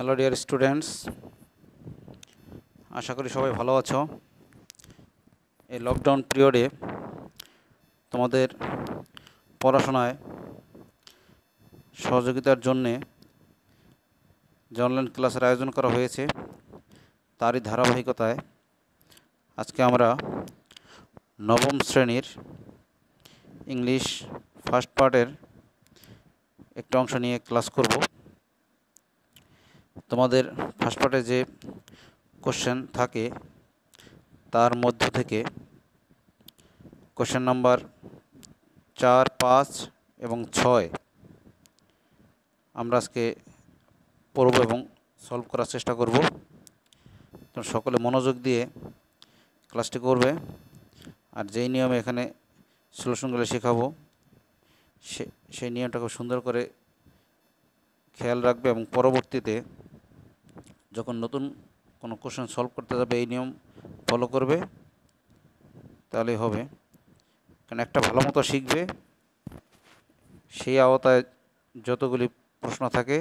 hello dear students আশা করি সবাই ভালো আছো এই লকডাউন পিরিয়ডে তোমাদের পড়াশোনায় সহযোগিতার জন্যে যে অনলাইন ক্লাসের আয়োজন করা হয়েছে তারই ধারাবাহিকতায় আজকে আমরা নবম শ্রেণীর ইংলিশ ফার্স্ট পার্টের একটা অংশ নিয়ে ক্লাস করবো তোমাদের ফার্স্ট পার্টে যে কোশ্চেন থাকে তার মধ্য থেকে কোশ্চেন নাম্বার চার পাঁচ এবং ছয় আমরা আজকে পড়ব এবং সলভ করার চেষ্টা করব তো সকলে মনোযোগ দিয়ে ক্লাসটি করবে আর যেই নিয়মে এখানে সলিউশনগুলো শেখাবো সে সেই নিয়মটা খুব সুন্দর করে খেয়াল রাখবে এবং পরবর্তীতে যখন নতুন কোনো কোশ্চেন সলভ করতে যাবে এই নিয়ম ফলো করবে তাহলে হবে কারণ একটা ভালো মতো শিখবে সেই আওতায় যতগুলি প্রশ্ন থাকে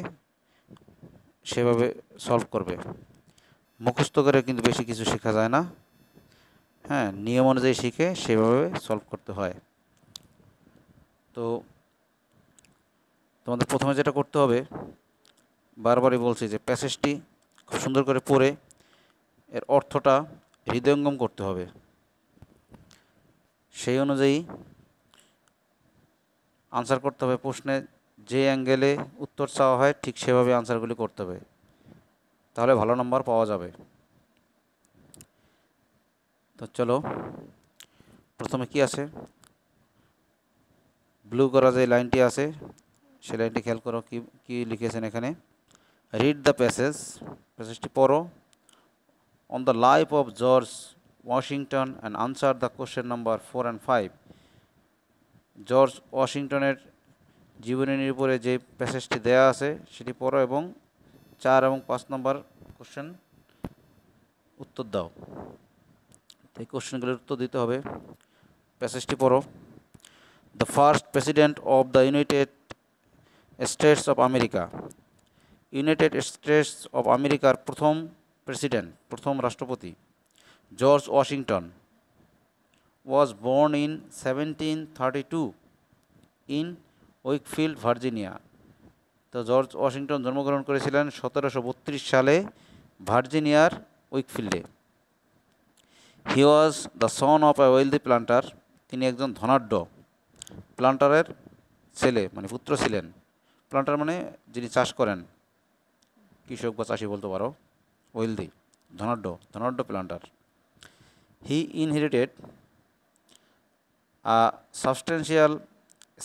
সেভাবে সলভ করবে মুখস্থ করে কিন্তু বেশি কিছু শেখা যায় না হ্যাঁ নিয়ম অনুযায়ী শিখে সেভাবে সলভ করতে হয় তো তোমাদের প্রথমে যেটা করতে হবে বারবারই বলছি যে প্যাসেজটি খুব সুন্দর করে পড়ে এর অর্থটা হৃদয়ঙ্গম করতে হবে সেই অনুযায়ী আনসার করতে হবে প্রশ্নে যে অ্যাঙ্গেলে উত্তর চাওয়া হয় ঠিক সেভাবে আনসারগুলি করতে হবে তাহলে ভালো নম্বর পাওয়া যাবে তো চলো প্রথমে কি আছে ব্লু করা যে লাইনটি আছে সে লাইনটি খেয়াল করো কি কী লিখেছেন এখানে রিড দ্য প্যাসেজ প্যাসেজটি পড়ো on the life of George Washington and answer the question number four and five George ওয়াশিংটনের জীবনীর উপরে যে প্যাসেজটি দেয়া আছে সেটি পড়ো এবং চার এবং পাঁচ নম্বর কোশ্চেন উত্তর দাও এই কোশ্চেনগুলোর উত্তর দিতে হবে প্যাসেজটি পড়ো the first president of the United States of America United States of আমেরিকার প্রথম প্রেসিডেন্ট প্রথম রাষ্ট্রপতি George Washington was born in seventeen thirty two in Wakefield Virginia তো জর্জ ওয়াশিংটন জন্মগ্রহণ করেছিলেন সতেরোশো বত্রিশ সালে ভার্জিনিয়ার উইকফিল্ডে he was the son of a wealthy planter তিনি একজন ধনাঢ্য প্লান্টারের ছেলে মানে পুত্র ছিলেন প্লান্টার মানে যিনি চাষ করেন কৃষক বা চাষি বলতে পারো ওয়েলদি ধনাঢ্য ধনাঢ্য planter he inherited a substantial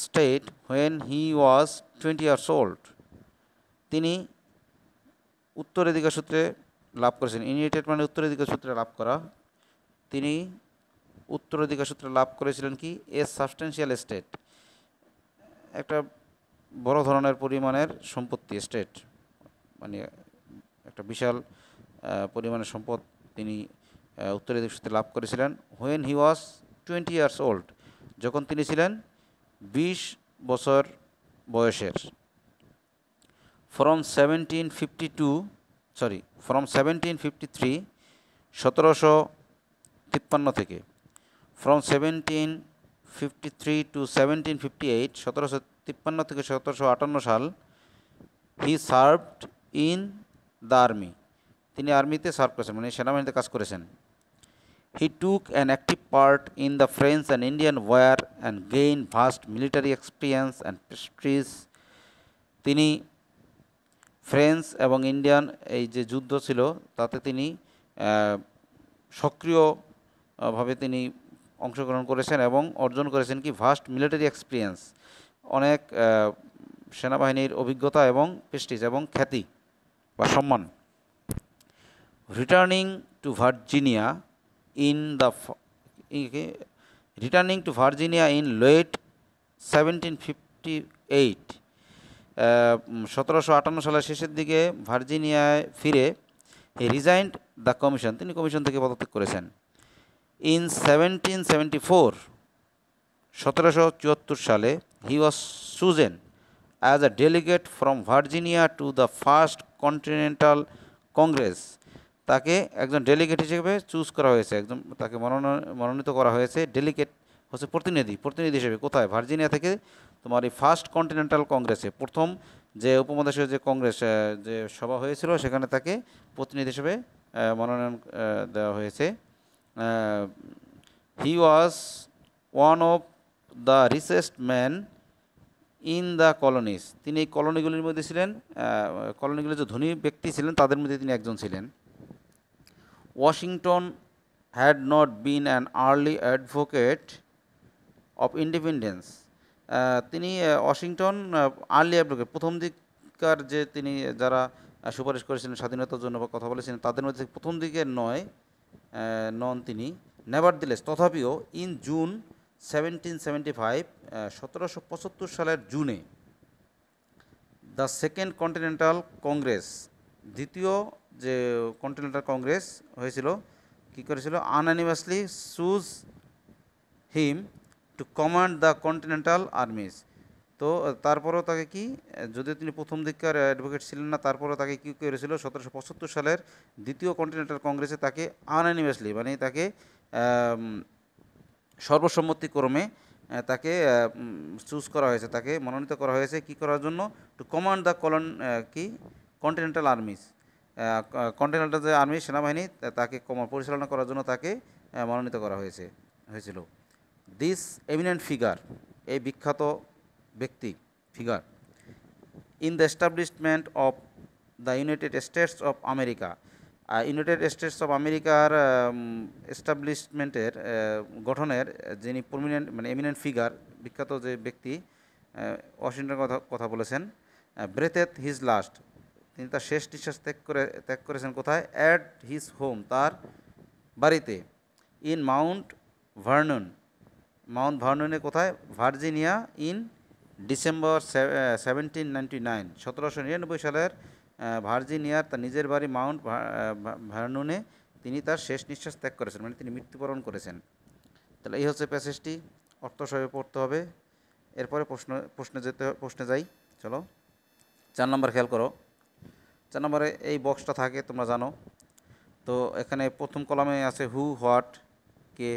estate when he was twenty years old তিনি উত্তরাধিকার সূত্রে লাভ করেছেন ইনহেরিটেড মানে উত্তরাধিকার সূত্রে লাভ করা তিনি উত্তরাধিকার সূত্রে লাভ করেছিলেন কি এ সাবস্টেন্সিয়াল স্টেট একটা বড় ধরনের পরিমাণের সম্পত্তি স্টেট মানে একটা বিশাল পরিমাণের সম্পদ তিনি উত্তরাধিকার লাভ করেছিলেন when he was twenty years old যখন তিনি ছিলেন বিশ বছর বয়সের from seventeen fifty two sorry from seventeen fifty three সতেরোশো তিপ্পান্ন থেকে from seventeen fifty three to seventeen fifty eight সতেরোশো তিপ্পান্ন থেকে সতেরোশো আটান্ন সাল he served in the army তিনি আর্মিতে সার্ভ করেছেন মানে সেনাবাহিনীতে কাজ করেছেন he took an active part in the French and Indian war and gain vast military experience and prestige তিনি ফ্রেঞ্চ এবং ইন্ডিয়ান এই যে যুদ্ধ ছিল তাতে তিনি সক্রিয়ভাবে তিনি অংশগ্রহণ করেছেন এবং অর্জন করেছেন কি ভাস্ট মিলিটারি এক্সপিরিয়েন্স অনেক সেনাবাহিনীর অভিজ্ঞতা এবং প্রেস্টিজ এবং খ্যাতি বা সম্মান returning to Virginia in the returning to Virginia in late seventeen fifty eight সতেরোশো আটান্ন সালের শেষের দিকে ভার্জিনিয়ায় ফিরে হি রিজাইন্ড দ্য কমিশন তিনি কমিশন থেকে পদত্যাগ করেছেন ইন সেভেন্টিন সেভেন্টি ফোর সতেরোশো চুয়াত্তর সালে হি ওয়াজ সুজেন as a delegate from Virginia to the First Continental Congress তাকে একজন ডেলিগেট হিসেবে চুজ করা হয়েছে একদম তাকে মনোনীত করা হয়েছে ডেলিগেট হচ্ছে প্রতিনিধি প্রতিনিধি হিসেবে কোথায় ভার্জিনিয়া থেকে তোমার এই ফার্স্ট কন্টিনেন্টাল কংগ্রেসে প্রথম যে উপমহাদেশীয় যে কংগ্রেস যে সভা হয়েছিল সেখানে তাকে প্রতিনিধি হিসেবে মনোনয়ন দেওয়া হয়েছে he was one of the richest man in the colonies তিনি এই কলোনিগুলির মধ্যে ছিলেন কলোনিগুলির যে ধনী ব্যক্তি ছিলেন তাদের মধ্যে তিনি একজন ছিলেন Washington had not been an early advocate of independence তিনি ওয়াশিংটন আর্লি অ্যাডভোকেট প্রথম দিককার যে তিনি যারা সুপারিশ করেছিলেন স্বাধীনতার জন্য বা কথা বলেছিলেন তাদের মধ্যে প্রথম দিকের নয় নন তিনি নেভার দিলেস তথাপিও in June seventeen seventy five সতেরোশো সালের জুনে দ্য সেকেন্ড কন্টিনেন্টাল কংগ্রেস দ্বিতীয় যে কন্টিনেন্টাল কংগ্রেস হয়েছিল কী করেছিল unanimously chose him to command the continental armies তো তারপরেও তাকে কি যদিও তিনি প্রথম দিককার অ্যাডভোকেট ছিলেন না তারপরেও তাকে কী করেছিল সতেরোশো সালের দ্বিতীয় কন্টিনেন্টাল কংগ্রেসে তাকে আনানিমাসলি মানে তাকে সর্বসম্মতিক্রমে তাকে চুজ করা হয়েছে তাকে মনোনীত করা হয়েছে কি করার জন্য টু কমান্ড দ্য কলন কি কন্টিনেন্টাল আর্মিজ কন্টিনেন্টাল যে আর্মি সেনাবাহিনী তাকে পরিচালনা করার জন্য তাকে মনোনীত করা হয়েছে হয়েছিল দিস এমিনেন্ট ফিগার এই বিখ্যাত ব্যক্তি figure in the establishment of the United States of America United States of আমেরিকার এস্টাবলিশমেন্টের গঠনের যিনি প্রমিনেন্ট মানে এমিনেন্ট ফিগার বিখ্যাত যে ব্যক্তি ওয়াশিংটন কথা কথা বলেছেন ব্রেথেথ হিজ লাস্ট তিনি তার শেষ নিঃশ্বাস ত্যাগ করে ত্যাগ করেছেন কোথায় অ্যাট হিজ হোম তার বাড়িতে ইন মাউন্ট ভার্নন মাউন্ট ভার্ননে কোথায় Virginia in December seventeen ninety nine সতেরোশো নিরানব্বই সালের ভার্জিনিয়ার তার নিজের বাড়ি মাউন্ট ভার্নুনে তিনি তার শেষ নিঃশ্বাস ত্যাগ করেছেন মানে তিনি মৃত্যুবরণ করেছেন তাহলে এই হচ্ছে প্যাসেজটি অর্থসহ পড়তে হবে এরপরে প্রশ্ন প্রশ্নে যেতে প্রশ্নে যাই চলো চার নম্বর খেয়াল করো চার নম্বরে এই বক্সটা থাকে তোমরা জানো তো এখানে প্রথম কলামে আছে হু হোয়াট কে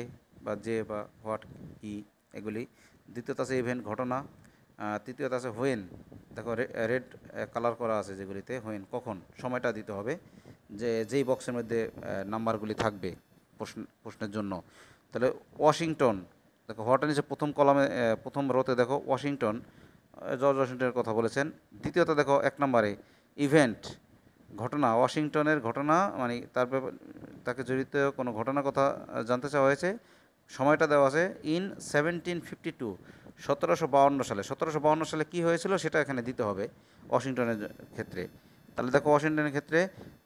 বা যে বা হোয়াট কি এগুলি দ্বিতীয়ত আছে ইভেন্ট ঘটনা তৃতীয়ত আছে হোয়েন দেখো রেড কালার করা আছে যেগুলিতে হোয়েন কখন সময়টা দিতে হবে যে যেই বক্সের মধ্যে নাম্বারগুলি থাকবে প্রশ্ন প্রশ্নের জন্য তাহলে ওয়াশিংটন দেখো হোয়াটার নিচে প্রথম কলামে প্রথম রোতে দেখো ওয়াশিংটন জর্জ ওয়াশিংটনের কথা বলেছেন দ্বিতীয়ত দেখো এক নম্বরে ইভেন্ট ঘটনা ওয়াশিংটনের ঘটনা মানে তার তাকে জড়িত কোনো ঘটনার কথা জানতে চাওয়া হয়েছে সময়টা দেওয়া আছে ইন সেভেন্টিন ফিফটি টু সতেরোশো সালে সতেরোশো সালে কি হয়েছিল সেটা এখানে দিতে হবে ওয়াশিংটনের ক্ষেত্রে তাহলে দেখো ওয়াশিংটনের ক্ষেত্রে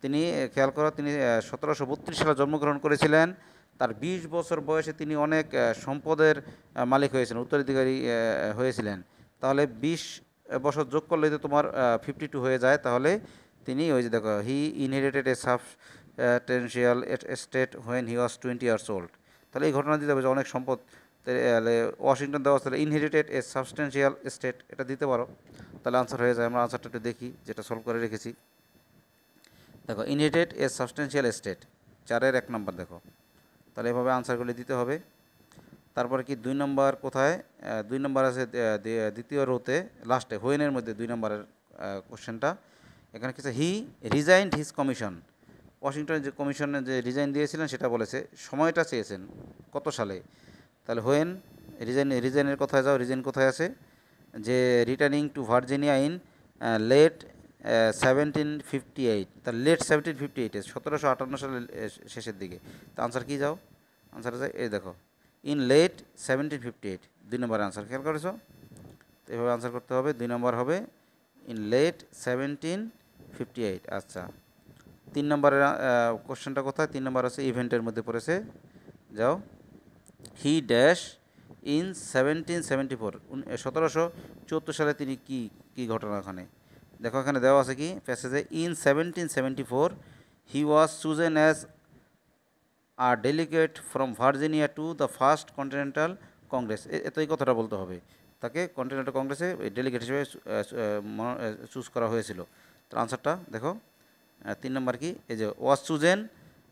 তিনি খেয়াল করো তিনি সতেরোশো বত্রিশ সালে জন্মগ্রহণ করেছিলেন তার ২০ বছর বয়সে তিনি অনেক সম্পদের মালিক হয়েছিলেন উত্তরাধিকারী হয়েছিলেন তাহলে ২০ বছর যোগ করলে যদি তোমার ফিফটি টু হয়ে যায় তাহলে তিনি ওই যে দেখো he inherited a substantial estate when he was twenty years old তাহলে এই ঘটনা দিতে হবে যে অনেক সম্পদ তাহলে ওয়াশিংটন দেওয়া তাহলে ইনহেরিটেড এ সাবস্টেন্সিয়াল স্টেট এটা দিতে পারো তাহলে আনসার হয়ে যায় আমরা আনসারটা একটু দেখি যেটা সলভ করে রেখেছি দেখো ইনহেরিটেড এ সাবস্টেন্সিয়াল স্টেট চারের এক নম্বর দেখো তাহলে এভাবে আনসারগুলি দিতে হবে তারপরে কি দুই নম্বর কোথায় দুই নম্বর আছে দ্বিতীয় রোতে লাস্টে হোয়েনের মধ্যে দুই নম্বরের কোশ্চেনটা এখানে কিছু হি রিজাইন্ড হিজ কমিশন ওয়াশিংটনের যে কমিশনে যে রিজাইন দিয়েছিলেন সেটা বলেছে সময়টা চেয়েছেন কত সালে তাহলে হোয়েন রিজেন রিজেনের কথায় যাও রিজেন কোথায় আছে যে returning to Virginia in late seventeen fifty eight তার লেট সেভেন্টিন ফিফটি এইটে সতেরোশো আটান্ন সালের শেষের দিকে তা আনসার কী যাও আনসার আছে এই দেখো in late seventeen fifty eight দুই নম্বর আনসার খেয়াল করেছো তো এভাবে আনসার করতে হবে দুই নম্বর হবে in late seventeen fifty eight আচ্ছা তিন নম্বরের কোশ্চেনটা কোথায় তিন নম্বর আছে ইভেন্টের মধ্যে পড়েছে যাও he dash in seventeen seventy four সতেরোশো চুয়াত্তর সালে তিনি কি কি ঘটনা ওখানে দেখো এখানে দেওয়া আছে কি প্যাসেজে in seventeen seventy four he was chosen as a delegate from Virginia to the first continental Congress এতই কথাটা বলতে হবে তাকে কন্টিনেন্টাল কংগ্রেসে ডেলিগেট হিসেবে চুজ করা হয়েছিল তো আনসারটা দেখো তিন নম্বর কি এই যে was chosen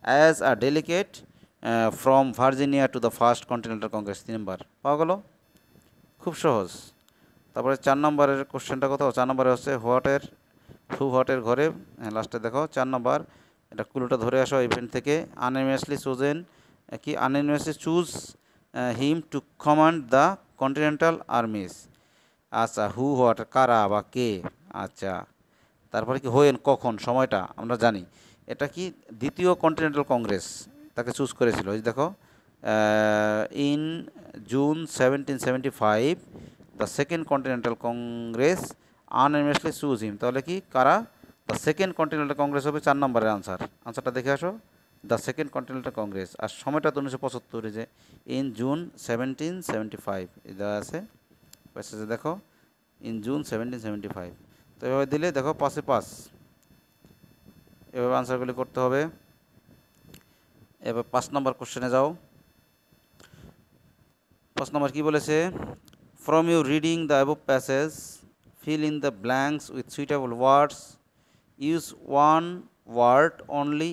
as a delegate from Virginia to the first continental Congress তিন নম্বর পাওয়া গেল খুব সহজ তারপরে চার নম্বরের কোশ্চেনটা কোথাও চার নম্বরে হচ্ছে হোয়াটের হু হোয়াটের ঘরে হ্যাঁ লাস্টে দেখো চার নম্বর এটা কুলোটা ধরে আসো ইভেন্ট থেকে আনএনএসলি চুজেন কি unanimously chose him to command the continental armies আচ্ছা হু হোয়াট কারা বা কে আচ্ছা তারপরে কি হোয়েন কখন সময়টা আমরা জানি এটা কি দ্বিতীয় কন্টিনেন্টাল কংগ্রেস তাকে চুজ করেছিল এই দেখো in June seventeen seventy five the second continental Congress unanimously chose him তাহলে কি কারা দ্য সেকেন্ড কন্টিনেন্টাল কংগ্রেস হবে চার নম্বরের আনসার আনসারটা দেখে আসো দ্য সেকেন্ড কন্টিনেন্টাল কংগ্রেস আর সময়টা তো উনিশশো পঁচাত্তরে যে in June seventeen seventy five দেওয়া আছে প্যাসেজে দেখো in June seventeen seventy five তো এভাবে দিলে দেখো পাশে পাস এভাবে আনসারগুলি করতে হবে এবার পাঁচ নম্বর কোশ্চেনে যাও পাঁচ নম্বর কি বলেছে from you reading the above passage fill in the blanks with suitable words use one word only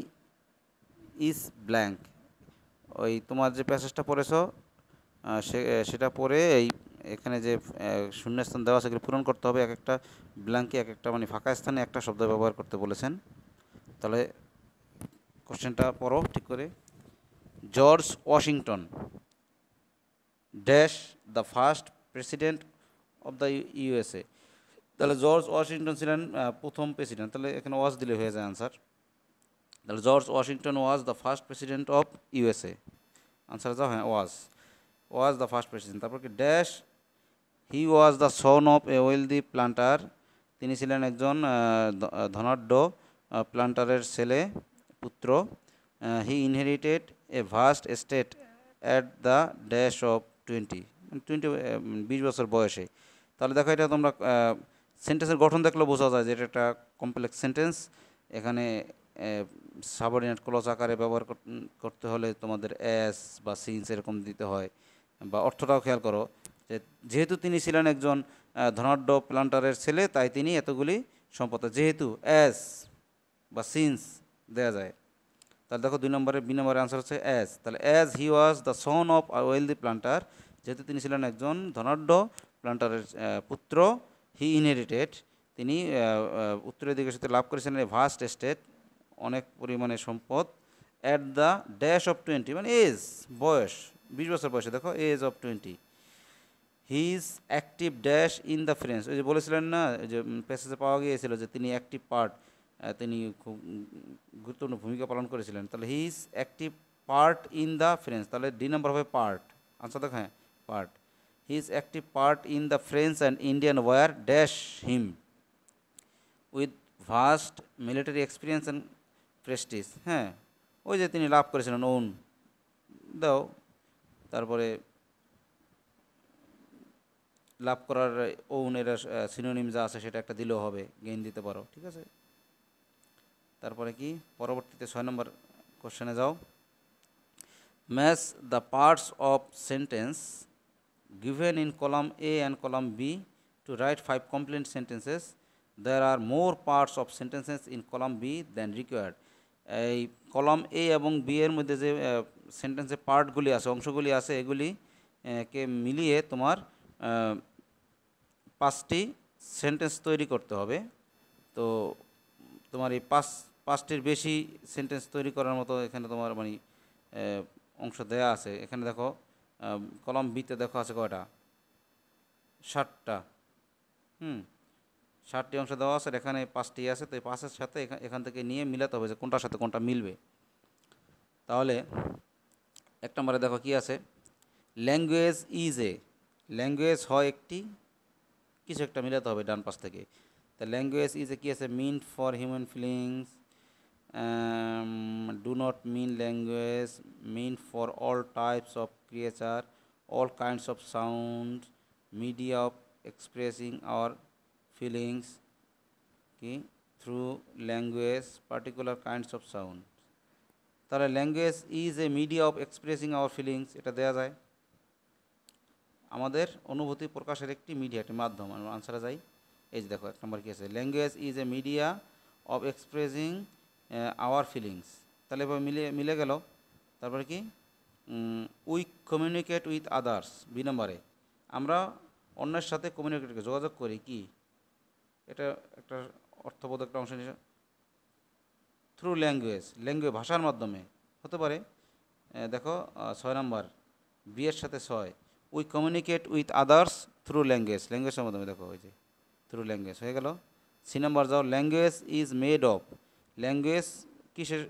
is blank ওই তোমার যে প্যাসেজটা পড়েছ সেটা পড়ে এই এখানে যে শূন্যস্থান দেওয়া সেগুলো পূরণ করতে হবে এক একটা ব্ল্যাঙ্কে এক একটা মানে ফাঁকা স্থানে একটা শব্দ ব্যবহার করতে বলেছেন তাহলে কোশ্চেনটা পড়ো ঠিক করে George Washington dash the first president of the USA তাহলে জর্জ ওয়াশিংটন ছিলেন প্রথম প্রেসিডেন্ট তাহলে এখানে ওয়াজ দিলে হয়ে যায় আনসার তাহলে George Washington was the first president of USA answer যা হ্যাঁ was was the first president তারপর কি dash he was the son of a wealthy planter তিনি ছিলেন একজন ধনাঢ্য প্লান্টারের ছেলে পুত্র he inherited a vast estate at the dash of twenty twenty বিশ বছর বয়সে তাহলে দেখো এটা তোমরা সেন্টেন্সের গঠন দেখলে বোঝা যায় যে এটা একটা কমপ্লেক্স সেন্টেন্স এখানে সাবঅর্ডিনেট ক্লজ আকারে ব্যবহার করতে হলে তোমাদের অ্যাস বা সিন্স এরকম দিতে হয় বা অর্থটাও খেয়াল করো যে যেহেতু তিনি ছিলেন একজন ধনাঢ্য প্লান্টারের ছেলে তাই তিনি এতগুলি সম্পদ যেহেতু অ্যাস বা সিন্স দেওয়া যায় তাহলে দেখো দুই নম্বরে বি নম্বরের আনসার হচ্ছে অ্যাজ তাহলে as he was the son of a wealthy planter যেহেতু তিনি ছিলেন একজন ধনাঢ্য প্লান্টারের পুত্র হি ইনহেরিটেড তিনি উত্তরাধিকার সাথে লাভ করেছিলেন ভাস্ট এস্টেট অনেক পরিমাণে সম্পদ at the dash of twenty মানে এজ বয়স বিশ বছর বয়সে দেখো age of twenty his active dash in the French ওই যে বলেছিলেন না যে প্যাসেজে পাওয়া গিয়েছিল যে তিনি অ্যাক্টিভ পার্ট তিনি খুব গুরুত্বপূর্ণ ভূমিকা পালন করেছিলেন তাহলে he is active part in the French তাহলে ডি নাম্বার হবে পার্ট আনসার দেখ হ্যাঁ part he is active part in the French and Indian war dash him with vast military experience and prestige হ্যাঁ ওই যে তিনি লাভ করেছিলেন ওন দাও তারপরে লাভ করার ওন সিনোনিম যা আছে সেটা একটা দিলেও হবে গেইন দিতে পারো ঠিক আছে তারপরে কি পরবর্তীতে ছয় নম্বর কোশ্চেনে যাও match the parts of sentence given in column A and column B to write five complete sentences There are more parts of sentences in column B than required এই কলম এ এবং বি এর মধ্যে যে সেন্টেন্সের পার্টগুলি আছে অংশগুলি আছে এগুলি কে মিলিয়ে তোমার পাঁচটি সেন্টেন্স তৈরি করতে হবে তো তোমার এই পাঁচ পাঁচটির বেশি সেন্টেন্স তৈরি করার মতো এখানে তোমার মানে অংশ দেয়া আছে এখানে দেখো কলম বিতে দেখো আছে কয়টা ষাটটা হুম ষাটটি অংশ দেওয়া আছে এখানে পাঁচটি আছে তো এই পাঁচের সাথে এখান থেকে নিয়ে মিলাতে হবে যে কোনটার সাথে কোনটা মিলবে তাহলে এক নম্বরে দেখো কি আছে ল্যাঙ্গুয়েজ ইজ এ ল্যাঙ্গুয়েজ হয় একটি কিছু একটা মিলাতে হবে ডান পাশ থেকে তা ল্যাঙ্গুয়েজ ইজ এ কী আছে mean for human feelings um, do not mean language mean for all types of creature all kinds of sound media of expressing our feelings okay, through language particular kinds of sound তাহলে language is a media of expressing our feelings এটা দেওয়া যায় আমাদের অনুভূতি প্রকাশের একটি media একটি মাধ্যম আনসারে যাই এই যে দেখো এক নম্বর কি আছে language is a media of expressing our feelings তাহলে এবার মিলে মিলে গেল তারপরে কি we communicate with others B নম্বরে আমরা অন্যের সাথে কমিউনিকেট যোগাযোগ করি কি এটা একটা অর্থবোধ একটা অংশ নিয়ে থ্রু ল্যাঙ্গুয়েজ ল্যাঙ্গুয়েজ ভাষার মাধ্যমে হতে পারে দেখো ছয় নম্বর বিয়ের সাথে ছয় we communicate with others through language ল্যাঙ্গুয়েজের মাধ্যমে দেখো ওই যে থ্রু ল্যাঙ্গুয়েজ হয়ে গেল সি নম্বর যাও language is made of language কিসের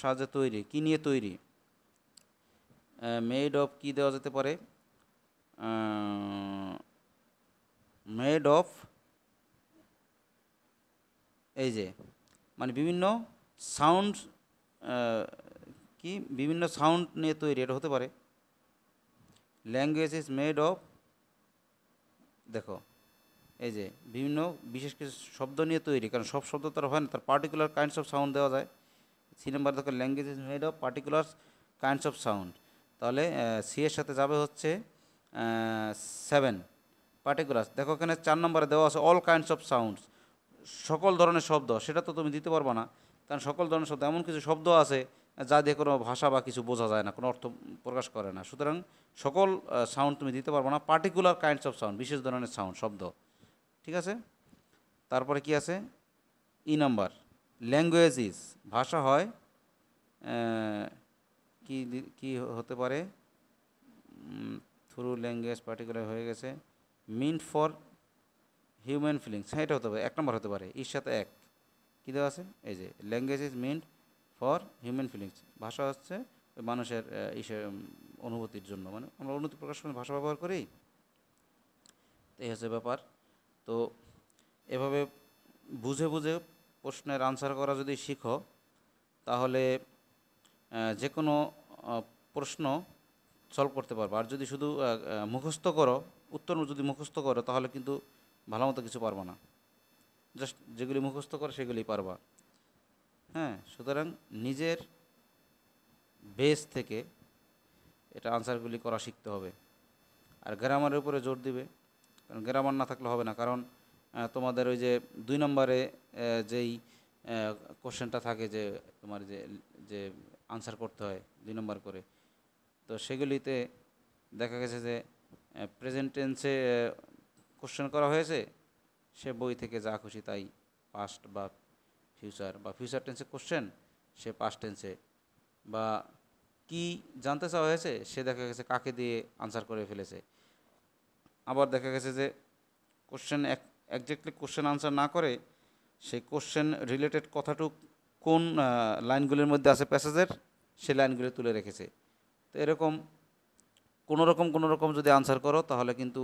সাহায্যে তৈরি কী নিয়ে তৈরি মেড অফ কী দেওয়া যেতে পারে মেড অফ এই যে মানে বিভিন্ন সাউন্ড কি বিভিন্ন সাউন্ড নিয়ে তৈরি এটা হতে পারে ল্যাঙ্গুয়েজ ইজ মেড অফ দেখো এই যে বিভিন্ন বিশেষ কিছু শব্দ নিয়ে তৈরি কারণ সব শব্দ তার হয় না তার পার্টিকুলার কাইন্ডস অফ সাউন্ড দেওয়া যায় সি নাম্বার দেখো language is made of particular kinds of sound তাহলে সি এর সাথে যাবে হচ্ছে সেভেন পার্টিকুলার দেখো এখানে চার নম্বরে দেওয়া আছে অল কাইন্ডস অফ সাউন্ডস সকল ধরনের শব্দ সেটা তো তুমি দিতে পারবো না কারণ সকল ধরনের শব্দ এমন কিছু শব্দ আছে যা দিয়ে কোনো ভাষা বা কিছু বোঝা যায় না কোনো অর্থ প্রকাশ করে না সুতরাং সকল সাউন্ড তুমি দিতে পারবো না পার্টিকুলার কাইন্ডস অফ সাউন্ড বিশেষ ধরনের সাউন্ড শব্দ ঠিক আছে তারপরে কি আছে ই নাম্বার ল্যাঙ্গুয়েজ ইজ ভাষা হয় কি কি হতে পারে থ্রু ল্যাঙ্গুয়েজ পার্টিকুলার হয়ে গেছে মিন ফর হিউম্যান ফিলিংস হ্যাঁ এটা হতে পারে এক নম্বর হতে পারে এর e সাথে এক কী দেওয়া আছে এই যে language is meant for human feelings ভাষা হচ্ছে মানুষের ইসের অনুভূতির জন্য মানে আমরা অনুভূতি প্রকাশ করে ভাষা ব্যবহার করি এই হচ্ছে ব্যাপার তো এভাবে বুঝে বুঝে প্রশ্নের আনসার করা যদি শিখো তাহলে যে কোনো প্রশ্ন সলভ করতে পারবো আর যদি শুধু মুখস্থ করো উত্তর যদি মুখস্থ করো তাহলে কিন্তু ভালো মতো কিছু পারবো না জাস্ট যেগুলি মুখস্থ করো সেগুলি পারবা হ্যাঁ সুতরাং নিজের বেস থেকে এটা আনসারগুলি করা শিখতে হবে আর গ্রামারের উপরে জোর দিবে গ্রামার না থাকলে হবে না কারণ তোমাদের ওই যে দুই নম্বরে যেই কোশ্চেনটা থাকে যে তোমার যে যে আনসার করতে হয় দুই নম্বর করে তো সেগুলিতে দেখা গেছে যে প্রেজেন্ট টেন্সে কোশ্চেন করা হয়েছে সে বই থেকে যা খুশি তাই পাস্ট বা ফিউচার বা ফিউচার টেন্সে কোশ্চেন সে পাস্ট টেন্সে বা কি জানতে চাওয়া হয়েছে সে দেখা গেছে কাকে দিয়ে আনসার করে ফেলেছে আবার দেখা গেছে যে কোশ্চেন এক একজ্যাক্টলি কোশ্চেন আনসার না করে সেই কোশ্চেন রিলেটেড কথাটুক কোন লাইনগুলির মধ্যে আছে প্যাসেজের সেই লাইনগুলি তুলে রেখেছে তো এরকম কোনো রকম কোনো রকম যদি আনসার করো তাহলে কিন্তু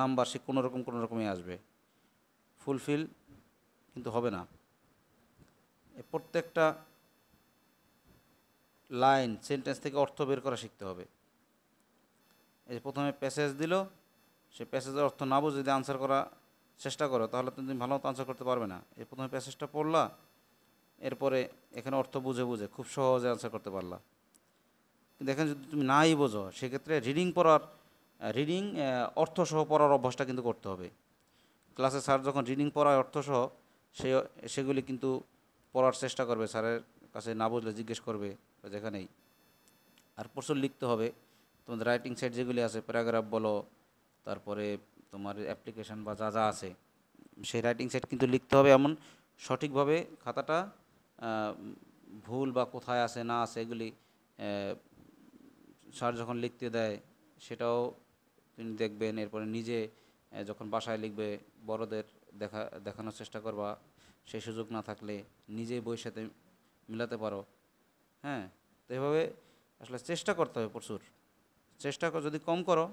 নাম্বার সে কোনো রকম কোনো রকমই আসবে ফুলফিল কিন্তু হবে না প্রত্যেকটা লাইন সেন্টেন্স থেকে অর্থ বের করা শিখতে হবে এই প্রথমে প্যাসেজ দিল সে প্যাসেজের অর্থ না বুঝে যদি আনসার করা চেষ্টা করো তাহলে তুমি ভালো মতো আনসার করতে পারবে না এর প্রথমে প্যাসেজটা পড়লা এরপরে এখানে অর্থ বুঝে বুঝে খুব সহজে আনসার করতে পারলা কিন্তু এখানে যদি তুমি নাই বোঝো সেক্ষেত্রে রিডিং পড়ার রিডিং অর্থ সহ পড়ার অভ্যাসটা কিন্তু করতে হবে ক্লাসে স্যার যখন রিডিং পড়ায় সহ সে সেগুলি কিন্তু পড়ার চেষ্টা করবে স্যারের কাছে না বুঝলে জিজ্ঞেস করবে যেখানেই আর প্রচুর লিখতে হবে তোমাদের রাইটিং সাইড যেগুলি আছে প্যারাগ্রাফ বলো তারপরে তোমার অ্যাপ্লিকেশান বা যা যা আছে সেই রাইটিং সেট কিন্তু লিখতে হবে এমন সঠিকভাবে খাতাটা ভুল বা কোথায় আছে না আছে এগুলি স্যার যখন লিখতে দেয় সেটাও তিনি দেখবেন এরপরে নিজে যখন বাসায় লিখবে বড়দের দেখা দেখানোর চেষ্টা করবা সেই সুযোগ না থাকলে নিজেই বইয়ের সাথে মিলাতে পারো হ্যাঁ তো এভাবে আসলে চেষ্টা করতে হবে প্রচুর চেষ্টা যদি কম করো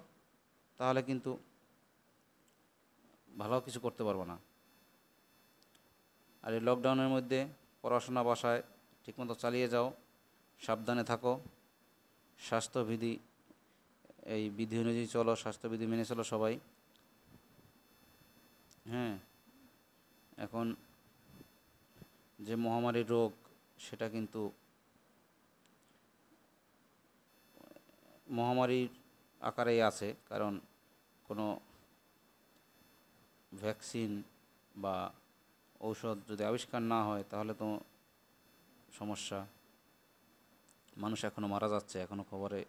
তাহলে কিন্তু ভালো কিছু করতে পারবো না আর এই লকডাউনের মধ্যে পড়াশোনা বাসায় ঠিকমতো চালিয়ে যাও সাবধানে থাকো স্বাস্থ্যবিধি এই বিধি অনুযায়ী চলো স্বাস্থ্যবিধি মেনে চলো সবাই হ্যাঁ এখন যে মহামারী রোগ সেটা কিন্তু মহামারীর আকারেই আছে কারণ কোনো ভ্যাকসিন বা ঔষধ যদি আবিষ্কার না হয় তাহলে তো সমস্যা মানুষ এখনও মারা যাচ্ছে এখনও খবরে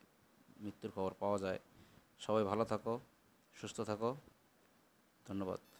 মৃত্যুর খবর পাওয়া যায় সবাই ভালো থাকো সুস্থ থাকো ধন্যবাদ